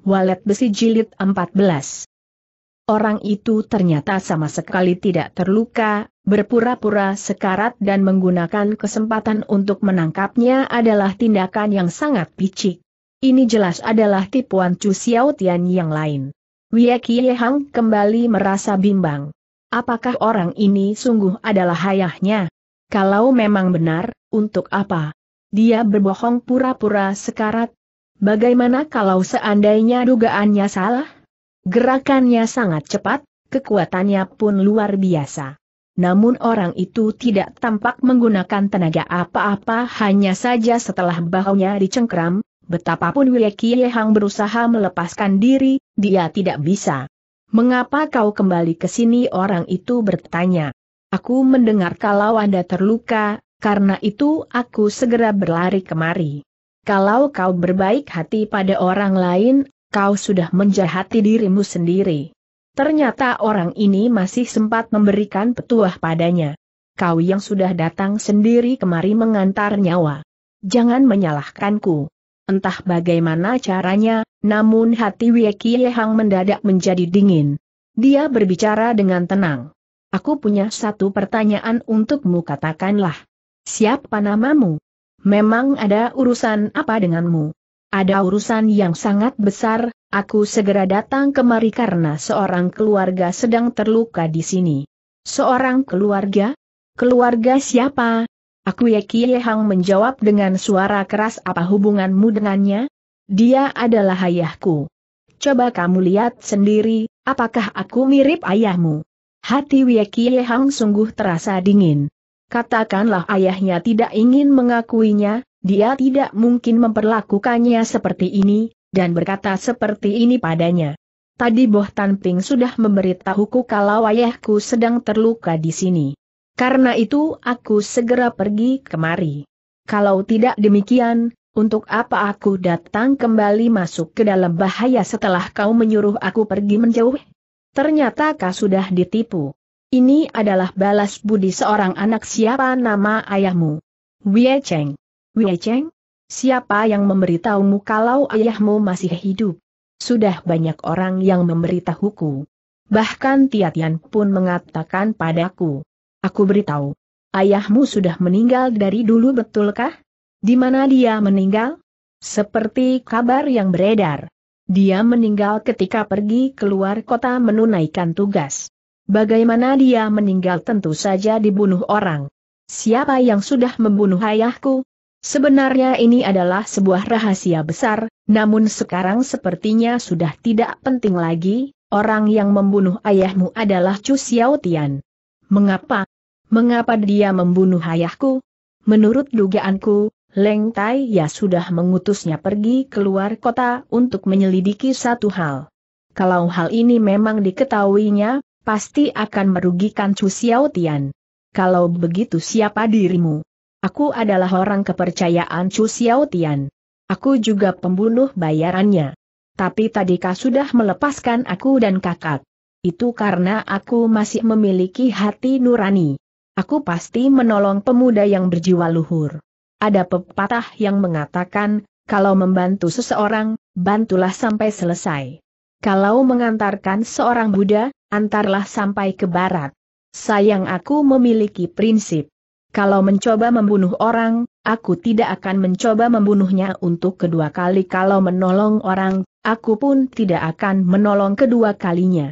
Walet Besi Jilid 14 Orang itu ternyata sama sekali tidak terluka, berpura-pura sekarat dan menggunakan kesempatan untuk menangkapnya adalah tindakan yang sangat picik. Ini jelas adalah tipuan Chu Xiao yang lain. Wie Kie Hang kembali merasa bimbang. Apakah orang ini sungguh adalah ayahnya? Kalau memang benar, untuk apa? Dia berbohong pura-pura sekarat, Bagaimana kalau seandainya dugaannya salah? Gerakannya sangat cepat, kekuatannya pun luar biasa. Namun orang itu tidak tampak menggunakan tenaga apa-apa hanya saja setelah bahunya dicengkram, betapapun Wiekie Hang berusaha melepaskan diri, dia tidak bisa. Mengapa kau kembali ke sini orang itu bertanya. Aku mendengar kalau Anda terluka, karena itu aku segera berlari kemari. Kalau kau berbaik hati pada orang lain, kau sudah menjahati dirimu sendiri. Ternyata orang ini masih sempat memberikan petuah padanya. Kau yang sudah datang sendiri kemari mengantar nyawa. Jangan menyalahkanku. Entah bagaimana caranya, namun hati Wiekie Hang mendadak menjadi dingin. Dia berbicara dengan tenang. Aku punya satu pertanyaan untukmu katakanlah. Siapa namamu? memang ada urusan apa denganmu? Ada urusan yang sangat besar, aku segera datang kemari karena seorang keluarga sedang terluka di sini. Seorang keluarga? Keluarga siapa? Aku Yeki Hang menjawab dengan suara keras apa hubunganmu dengannya? Dia adalah ayahku. Coba kamu lihat sendiri, apakah aku mirip ayahmu? Hati Wieki Hang sungguh terasa dingin. Katakanlah ayahnya tidak ingin mengakuinya, dia tidak mungkin memperlakukannya seperti ini, dan berkata seperti ini padanya. Tadi Boh Tan sudah memberitahuku kalau ayahku sedang terluka di sini. Karena itu aku segera pergi kemari. Kalau tidak demikian, untuk apa aku datang kembali masuk ke dalam bahaya setelah kau menyuruh aku pergi menjauh? Ternyata kau sudah ditipu. Ini adalah balas budi seorang anak siapa nama ayahmu? Wei Cheng. Wei Cheng? Siapa yang memberitahumu kalau ayahmu masih hidup? Sudah banyak orang yang memberitahuku. Bahkan Tiatian pun mengatakan padaku. Aku beritahu. Ayahmu sudah meninggal dari dulu betulkah? Di mana dia meninggal? Seperti kabar yang beredar. Dia meninggal ketika pergi keluar kota menunaikan tugas. Bagaimana dia meninggal tentu saja dibunuh orang. Siapa yang sudah membunuh ayahku? Sebenarnya ini adalah sebuah rahasia besar, namun sekarang sepertinya sudah tidak penting lagi, orang yang membunuh ayahmu adalah Chu Xiao Tian. Mengapa? Mengapa dia membunuh ayahku? Menurut dugaanku, Leng Tai Ya sudah mengutusnya pergi keluar kota untuk menyelidiki satu hal. Kalau hal ini memang diketahuinya, pasti akan merugikan Chu Xiao Kalau begitu siapa dirimu? Aku adalah orang kepercayaan Chu Xiao Aku juga pembunuh bayarannya. Tapi tadi kau sudah melepaskan aku dan kakak? Itu karena aku masih memiliki hati nurani. Aku pasti menolong pemuda yang berjiwa luhur. Ada pepatah yang mengatakan, kalau membantu seseorang, bantulah sampai selesai. Kalau mengantarkan seorang Buddha, antarlah sampai ke barat. Sayang aku memiliki prinsip. Kalau mencoba membunuh orang, aku tidak akan mencoba membunuhnya untuk kedua kali. Kalau menolong orang, aku pun tidak akan menolong kedua kalinya.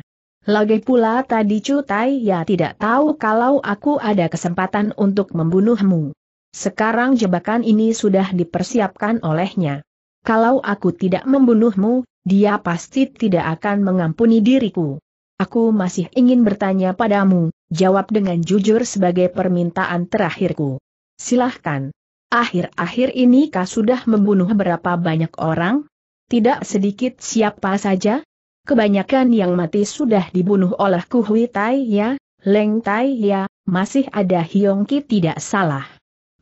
Lagi pula tadi Cutai ya tidak tahu kalau aku ada kesempatan untuk membunuhmu. Sekarang jebakan ini sudah dipersiapkan olehnya. Kalau aku tidak membunuhmu, dia pasti tidak akan mengampuni diriku. Aku masih ingin bertanya padamu, jawab dengan jujur sebagai permintaan terakhirku. Silahkan. Akhir-akhir ini kau sudah membunuh berapa banyak orang? Tidak sedikit siapa saja? Kebanyakan yang mati sudah dibunuh oleh Kuhui Tai ya, Leng Tai ya, masih ada Hiong Ki. tidak salah.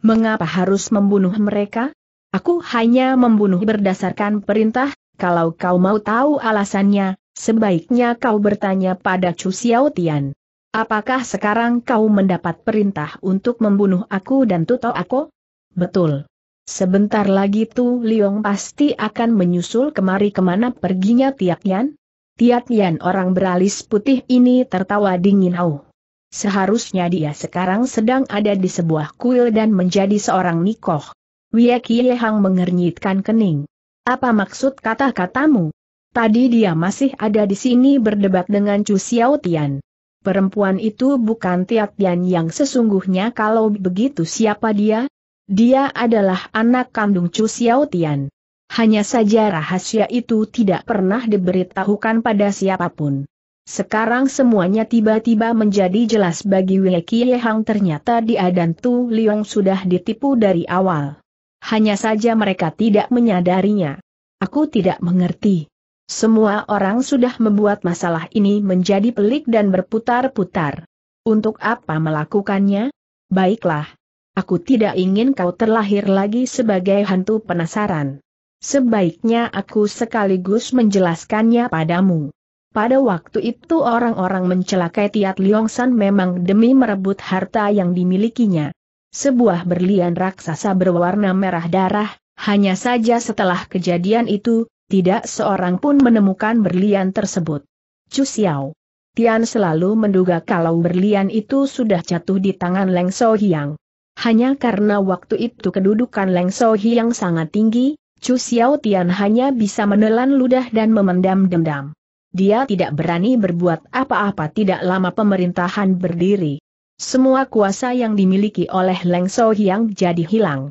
Mengapa harus membunuh mereka? Aku hanya membunuh berdasarkan perintah, kalau kau mau tahu alasannya, Sebaiknya kau bertanya pada Chu Xiao Tian. Apakah sekarang kau mendapat perintah untuk membunuh aku dan Tuto aku? Betul. Sebentar lagi Tu Liong pasti akan menyusul kemari kemana perginya Tiak Yan? Tiak Yan orang beralis putih ini tertawa dingin au. Seharusnya dia sekarang sedang ada di sebuah kuil dan menjadi seorang nikoh. Wiekie Hang mengernyitkan kening. Apa maksud kata-katamu? Tadi dia masih ada di sini berdebat dengan Chu Xiao Tian. Perempuan itu bukan Tiat Tian yang sesungguhnya kalau begitu siapa dia? Dia adalah anak kandung Chu Xiao Tian. Hanya saja rahasia itu tidak pernah diberitahukan pada siapapun. Sekarang semuanya tiba-tiba menjadi jelas bagi Wei Hang ternyata dia dan Tu Liong sudah ditipu dari awal. Hanya saja mereka tidak menyadarinya. Aku tidak mengerti. Semua orang sudah membuat masalah ini menjadi pelik dan berputar-putar. Untuk apa melakukannya? Baiklah. Aku tidak ingin kau terlahir lagi sebagai hantu penasaran. Sebaiknya aku sekaligus menjelaskannya padamu. Pada waktu itu orang-orang mencelakai Tiat San memang demi merebut harta yang dimilikinya. Sebuah berlian raksasa berwarna merah darah, hanya saja setelah kejadian itu, tidak seorang pun menemukan berlian tersebut. Chu Xiao. Tian selalu menduga kalau berlian itu sudah jatuh di tangan Leng So Hiang. Hanya karena waktu itu kedudukan Leng So Hiang sangat tinggi, Chu Xiao Tian hanya bisa menelan ludah dan memendam dendam. Dia tidak berani berbuat apa-apa tidak lama pemerintahan berdiri. Semua kuasa yang dimiliki oleh Leng So Hiang jadi hilang.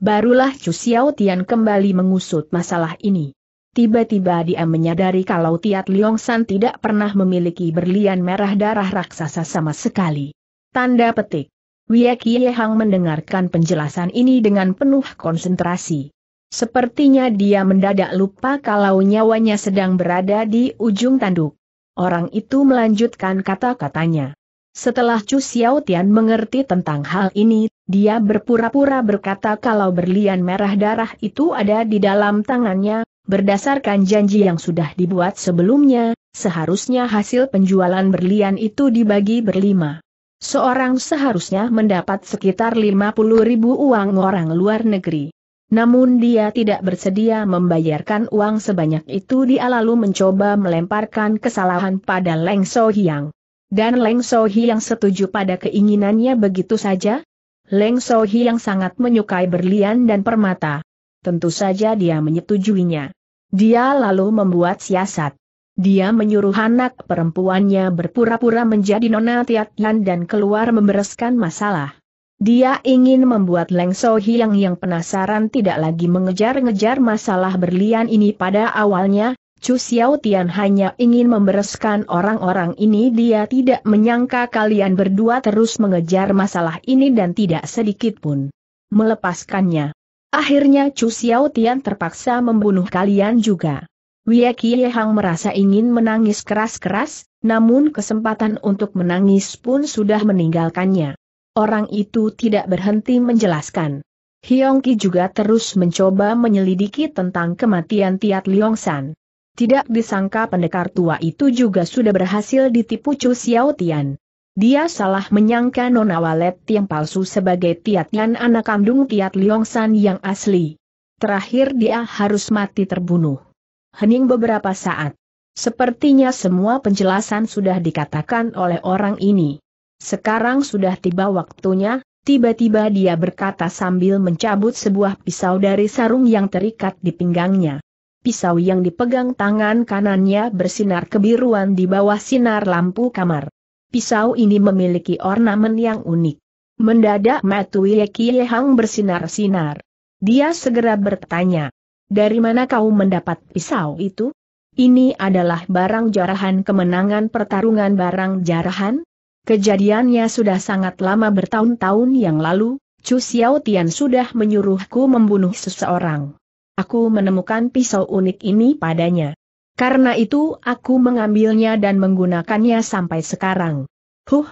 Barulah Chu Xiao Tian kembali mengusut masalah ini. Tiba-tiba dia menyadari kalau Tiat Liong San tidak pernah memiliki berlian merah darah raksasa sama sekali. Tanda petik. Wie Kie Hang mendengarkan penjelasan ini dengan penuh konsentrasi. Sepertinya dia mendadak lupa kalau nyawanya sedang berada di ujung tanduk. Orang itu melanjutkan kata-katanya. Setelah Chu Xiao Tian mengerti tentang hal ini, dia berpura-pura berkata kalau berlian merah darah itu ada di dalam tangannya, Berdasarkan janji yang sudah dibuat sebelumnya, seharusnya hasil penjualan berlian itu dibagi berlima. Seorang seharusnya mendapat sekitar 50 ribu uang orang luar negeri. Namun dia tidak bersedia membayarkan uang sebanyak itu dia lalu mencoba melemparkan kesalahan pada Leng So Hyang. Dan Leng So Hyang setuju pada keinginannya begitu saja? Leng So Hyang sangat menyukai berlian dan permata. Tentu saja dia menyetujuinya. Dia lalu membuat siasat. Dia menyuruh anak perempuannya berpura-pura menjadi nona Tiatian dan keluar membereskan masalah. Dia ingin membuat Leng So Hiang yang penasaran tidak lagi mengejar-ngejar masalah berlian ini pada awalnya, Chu Xiao Tian hanya ingin membereskan orang-orang ini dia tidak menyangka kalian berdua terus mengejar masalah ini dan tidak sedikit pun melepaskannya. Akhirnya Chu Xiao Tian terpaksa membunuh kalian juga. Wei Qiyehang merasa ingin menangis keras-keras, namun kesempatan untuk menangis pun sudah meninggalkannya. Orang itu tidak berhenti menjelaskan. Hiong Ki juga terus mencoba menyelidiki tentang kematian Tiat San. Tidak disangka pendekar tua itu juga sudah berhasil ditipu Chu Xiao Tian. Dia salah menyangka Nona Walet yang palsu sebagai Tiatian anak kandung Tiat Liongsan yang asli. Terakhir dia harus mati terbunuh. Hening beberapa saat. Sepertinya semua penjelasan sudah dikatakan oleh orang ini. Sekarang sudah tiba waktunya, tiba-tiba dia berkata sambil mencabut sebuah pisau dari sarung yang terikat di pinggangnya. Pisau yang dipegang tangan kanannya bersinar kebiruan di bawah sinar lampu kamar. Pisau ini memiliki ornamen yang unik. Mendadak Matu Ye Hang bersinar-sinar. Dia segera bertanya, dari mana kau mendapat pisau itu? Ini adalah barang jarahan kemenangan pertarungan barang jarahan? Kejadiannya sudah sangat lama bertahun-tahun yang lalu, Chu Xiao Tian sudah menyuruhku membunuh seseorang. Aku menemukan pisau unik ini padanya. Karena itu aku mengambilnya dan menggunakannya sampai sekarang. Huh,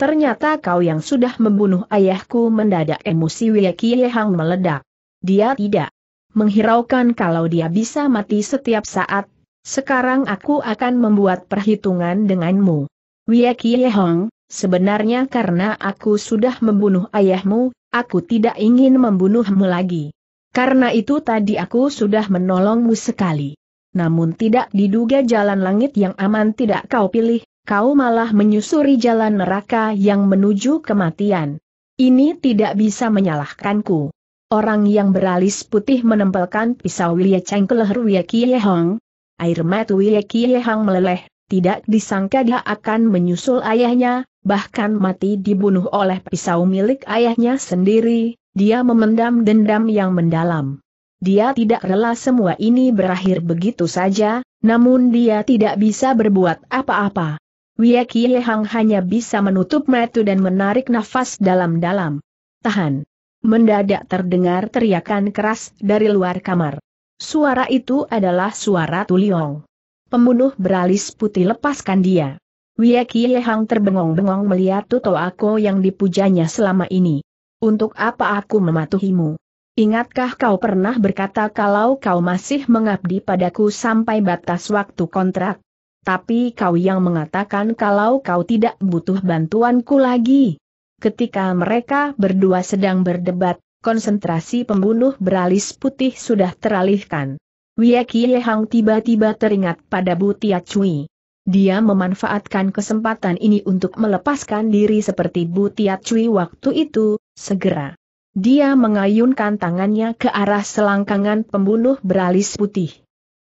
ternyata kau yang sudah membunuh ayahku mendadak emosi Wiekie Hang meledak. Dia tidak menghiraukan kalau dia bisa mati setiap saat, sekarang aku akan membuat perhitungan denganmu. Wiekie Hang, sebenarnya karena aku sudah membunuh ayahmu, aku tidak ingin membunuhmu lagi. Karena itu tadi aku sudah menolongmu sekali namun tidak diduga jalan langit yang aman tidak kau pilih, kau malah menyusuri jalan neraka yang menuju kematian. Ini tidak bisa menyalahkanku. Orang yang beralis putih menempelkan pisau ke leher Wye Kie Hong. Air mata Wye Kie Hong meleleh, tidak disangka dia akan menyusul ayahnya, bahkan mati dibunuh oleh pisau milik ayahnya sendiri, dia memendam dendam yang mendalam. Dia tidak rela semua ini berakhir begitu saja, namun dia tidak bisa berbuat apa-apa. Wie Kie Hang hanya bisa menutup mata dan menarik nafas dalam-dalam. Tahan. Mendadak terdengar teriakan keras dari luar kamar. Suara itu adalah suara Tuliong. Pembunuh beralis putih lepaskan dia. Wie Kie Hang terbengong-bengong melihat Tuto Ako yang dipujanya selama ini. Untuk apa aku mematuhimu? Ingatkah kau pernah berkata kalau kau masih mengabdi padaku sampai batas waktu kontrak? Tapi kau yang mengatakan kalau kau tidak butuh bantuanku lagi. Ketika mereka berdua sedang berdebat, konsentrasi pembunuh beralis putih sudah teralihkan. Wiekie Hang tiba-tiba teringat pada Butia Cui. Dia memanfaatkan kesempatan ini untuk melepaskan diri seperti Butia Cui waktu itu, segera. Dia mengayunkan tangannya ke arah selangkangan pembunuh beralis putih.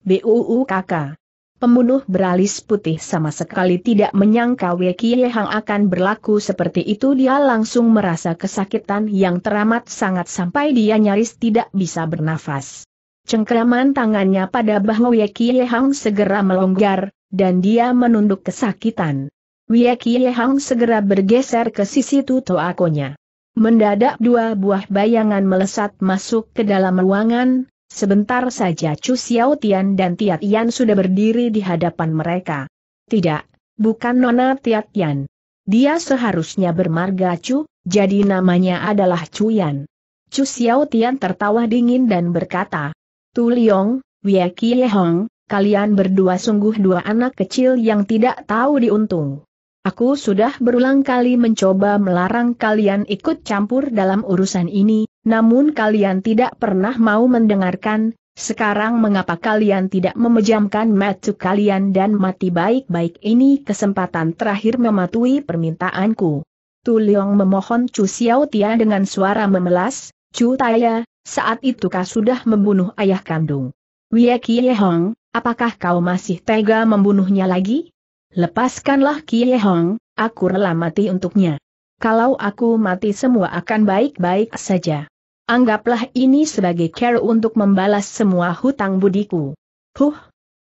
BUU kakak. Pembunuh beralis putih sama sekali tidak menyangka Weki Yehang akan berlaku seperti itu dia langsung merasa kesakitan yang teramat sangat sampai dia nyaris tidak bisa bernafas. Cengkeraman tangannya pada bahwa Weki Yehang segera melonggar, dan dia menunduk kesakitan. Weki Yehang segera bergeser ke sisi tuto akonya. Mendadak dua buah bayangan melesat masuk ke dalam ruangan, sebentar saja Chu Xiao Tian dan Tiat Yan sudah berdiri di hadapan mereka. Tidak, bukan Nona Tiat Yan. Dia seharusnya bermarga Chu, jadi namanya adalah Chu Yan. Chu Xiao Tian tertawa dingin dan berkata, Tu Liong, Wei Hong, kalian berdua sungguh dua anak kecil yang tidak tahu diuntung. Aku sudah berulang kali mencoba melarang kalian ikut campur dalam urusan ini, namun kalian tidak pernah mau mendengarkan, sekarang mengapa kalian tidak memejamkan mata kalian dan mati baik-baik ini kesempatan terakhir mematuhi permintaanku. Tu Leong memohon Chu Xiao Tia dengan suara memelas, Chu Taya, saat itu kau sudah membunuh ayah kandung. Wiekie Hong, apakah kau masih tega membunuhnya lagi? Lepaskanlah Kie Hong, aku rela mati untuknya. Kalau aku mati semua akan baik-baik saja. Anggaplah ini sebagai care untuk membalas semua hutang budiku. Huh,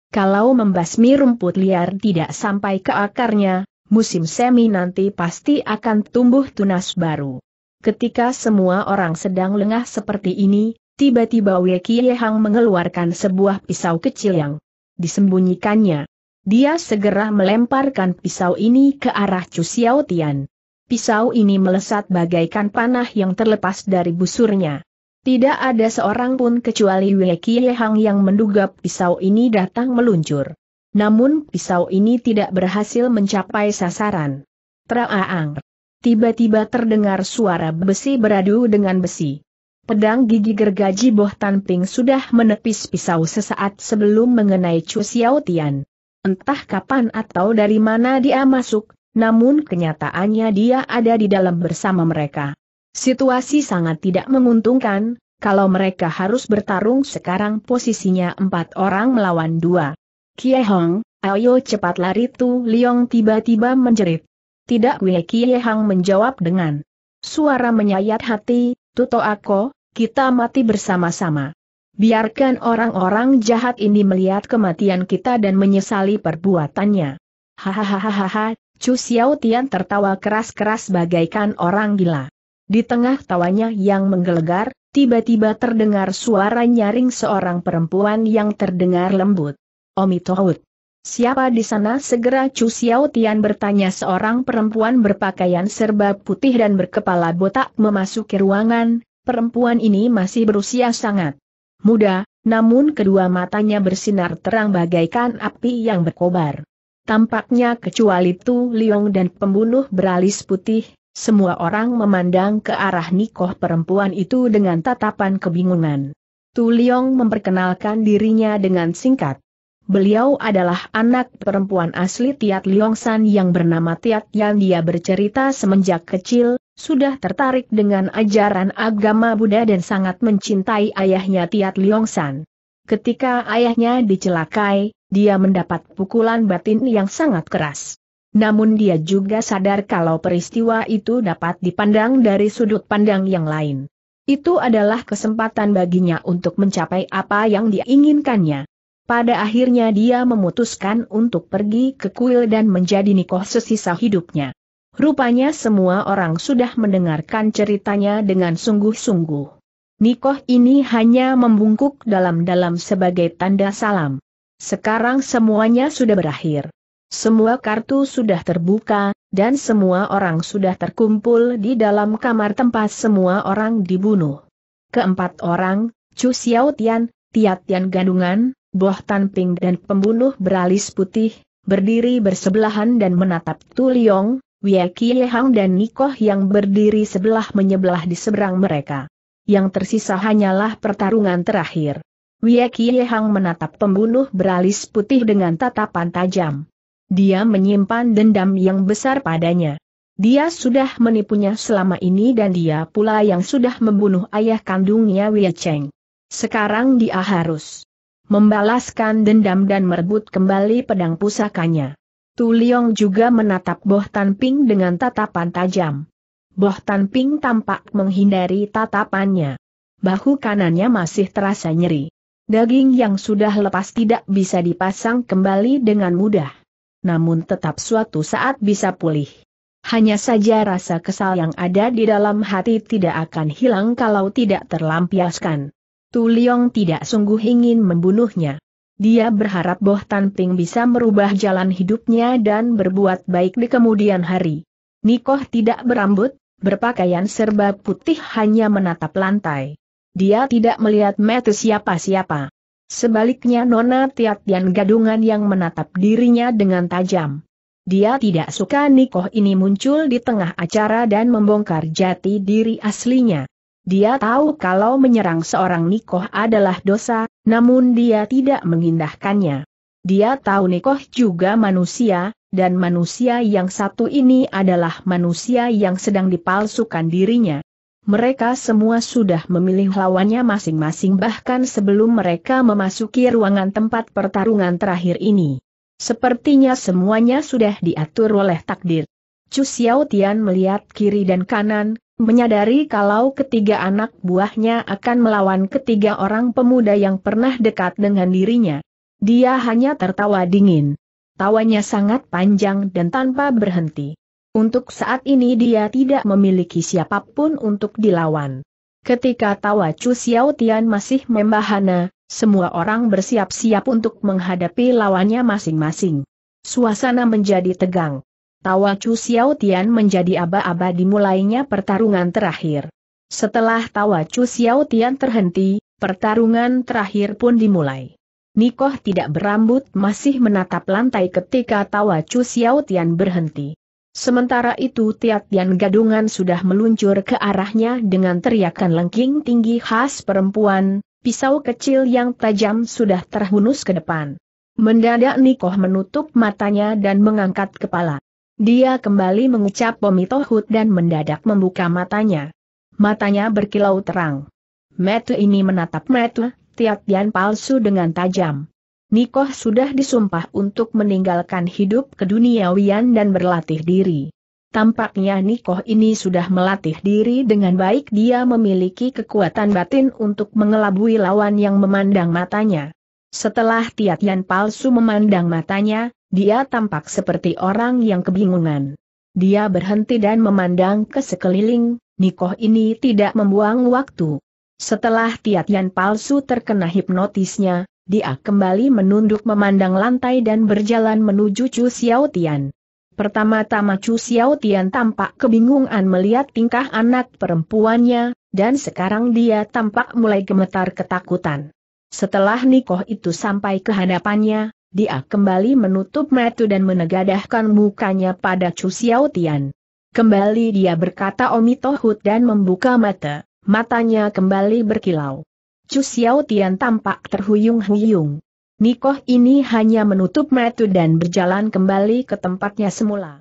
kalau membasmi rumput liar tidak sampai ke akarnya, musim semi nanti pasti akan tumbuh tunas baru. Ketika semua orang sedang lengah seperti ini, tiba-tiba Wei Kiehang mengeluarkan sebuah pisau kecil yang disembunyikannya. Dia segera melemparkan pisau ini ke arah Chu Xiao Pisau ini melesat bagaikan panah yang terlepas dari busurnya. Tidak ada seorang pun kecuali Wei Hang yang menduga pisau ini datang meluncur. Namun pisau ini tidak berhasil mencapai sasaran. Traaang. Tiba-tiba terdengar suara besi beradu dengan besi. Pedang gigi gergaji Boh Tan sudah menepis pisau sesaat sebelum mengenai Chu Xiao Entah kapan atau dari mana dia masuk, namun kenyataannya dia ada di dalam bersama mereka. Situasi sangat tidak menguntungkan, kalau mereka harus bertarung sekarang posisinya empat orang melawan dua. Kie Hong, ayo cepat lari Tu Liong tiba-tiba menjerit. Tidak Wei Kie Hong menjawab dengan suara menyayat hati, Tuto aku, kita mati bersama-sama. Biarkan orang-orang jahat ini melihat kematian kita dan menyesali perbuatannya. Hahaha, Chu Xiao Tian tertawa keras-keras bagaikan orang gila. Di tengah tawanya yang menggelegar, tiba-tiba terdengar suara nyaring seorang perempuan yang terdengar lembut. Omi Tohut. Siapa di sana segera Chu Xiao Tian bertanya seorang perempuan berpakaian serba putih dan berkepala botak memasuki ruangan, perempuan ini masih berusia sangat muda, namun kedua matanya bersinar terang bagaikan api yang berkobar. Tampaknya kecuali Tu Liong dan pembunuh beralis putih, semua orang memandang ke arah Nikoh perempuan itu dengan tatapan kebingungan. Tu Liong memperkenalkan dirinya dengan singkat. Beliau adalah anak perempuan asli Tiat San yang bernama Tiat Yang dia bercerita semenjak kecil, sudah tertarik dengan ajaran agama Buddha dan sangat mencintai ayahnya Tiat San. Ketika ayahnya dicelakai, dia mendapat pukulan batin yang sangat keras. Namun dia juga sadar kalau peristiwa itu dapat dipandang dari sudut pandang yang lain. Itu adalah kesempatan baginya untuk mencapai apa yang diinginkannya. Pada akhirnya dia memutuskan untuk pergi ke kuil dan menjadi nikoh sesisa hidupnya. Rupanya semua orang sudah mendengarkan ceritanya dengan sungguh-sungguh. Nikoh ini hanya membungkuk dalam-dalam sebagai tanda salam. Sekarang semuanya sudah berakhir. Semua kartu sudah terbuka, dan semua orang sudah terkumpul di dalam kamar tempat semua orang dibunuh. Keempat orang, Chu Xiao Tian, Tiat Tian Gandungan, Boh Tan Ping dan pembunuh beralis putih, berdiri bersebelahan dan menatap Tu Liong, Kie Hang dan Nikoh yang berdiri sebelah menyebelah di seberang mereka. Yang tersisa hanyalah pertarungan terakhir. Kie Hang menatap pembunuh beralis putih dengan tatapan tajam. Dia menyimpan dendam yang besar padanya. Dia sudah menipunya selama ini dan dia pula yang sudah membunuh ayah kandungnya Wia Cheng. Sekarang dia harus membalaskan dendam dan merebut kembali pedang pusakanya. Tu Liong juga menatap Boh Tan Ping dengan tatapan tajam. Boh Tan Ping tampak menghindari tatapannya. Bahu kanannya masih terasa nyeri. Daging yang sudah lepas tidak bisa dipasang kembali dengan mudah. Namun tetap suatu saat bisa pulih. Hanya saja rasa kesal yang ada di dalam hati tidak akan hilang kalau tidak terlampiaskan. Tu Liong tidak sungguh ingin membunuhnya. Dia berharap Boh Tan Ping bisa merubah jalan hidupnya dan berbuat baik di kemudian hari. Nikoh tidak berambut, berpakaian serba putih hanya menatap lantai. Dia tidak melihat mata siapa-siapa. Sebaliknya Nona Tiatian gadungan yang menatap dirinya dengan tajam. Dia tidak suka Nikoh ini muncul di tengah acara dan membongkar jati diri aslinya. Dia tahu kalau menyerang seorang Nikoh adalah dosa, namun dia tidak mengindahkannya. Dia tahu Nekoh juga manusia, dan manusia yang satu ini adalah manusia yang sedang dipalsukan dirinya. Mereka semua sudah memilih lawannya masing-masing bahkan sebelum mereka memasuki ruangan tempat pertarungan terakhir ini. Sepertinya semuanya sudah diatur oleh takdir. Chu Tian melihat kiri dan kanan, Menyadari kalau ketiga anak buahnya akan melawan ketiga orang pemuda yang pernah dekat dengan dirinya. Dia hanya tertawa dingin. Tawanya sangat panjang dan tanpa berhenti. Untuk saat ini dia tidak memiliki siapapun untuk dilawan. Ketika tawa Chu Xiao Tian masih membahana, semua orang bersiap-siap untuk menghadapi lawannya masing-masing. Suasana menjadi tegang. Tawa Chu Xiao Tian menjadi aba-aba dimulainya pertarungan terakhir. Setelah tawa Chu Xiao Tian terhenti, pertarungan terakhir pun dimulai. Nikoh tidak berambut masih menatap lantai ketika tawa Chu Xiao Tian berhenti. Sementara itu Tiat Tian gadungan sudah meluncur ke arahnya dengan teriakan lengking tinggi khas perempuan, pisau kecil yang tajam sudah terhunus ke depan. Mendadak Nikoh menutup matanya dan mengangkat kepala. Dia kembali mengucap pomitohut dan mendadak membuka matanya. Matanya berkilau terang. Metu ini menatap Metu, Tiat Dian palsu dengan tajam. Nikoh sudah disumpah untuk meninggalkan hidup keduniawian dan berlatih diri. Tampaknya Nikoh ini sudah melatih diri dengan baik dia memiliki kekuatan batin untuk mengelabui lawan yang memandang matanya. Setelah Tiatian palsu memandang matanya, dia tampak seperti orang yang kebingungan. Dia berhenti dan memandang ke sekeliling, Nikoh ini tidak membuang waktu. Setelah Tiatian palsu terkena hipnotisnya, dia kembali menunduk memandang lantai dan berjalan menuju Chu Xiao Tian. Pertama-tama Chu Xiao Tian tampak kebingungan melihat tingkah anak perempuannya, dan sekarang dia tampak mulai gemetar ketakutan. Setelah Nikoh itu sampai ke hadapannya, dia kembali menutup metu dan menegadahkan mukanya pada Chu Xiao Tian. Kembali dia berkata Omi dan membuka mata, matanya kembali berkilau. Chu Xiao Tian tampak terhuyung-huyung. Nikoh ini hanya menutup metu dan berjalan kembali ke tempatnya semula.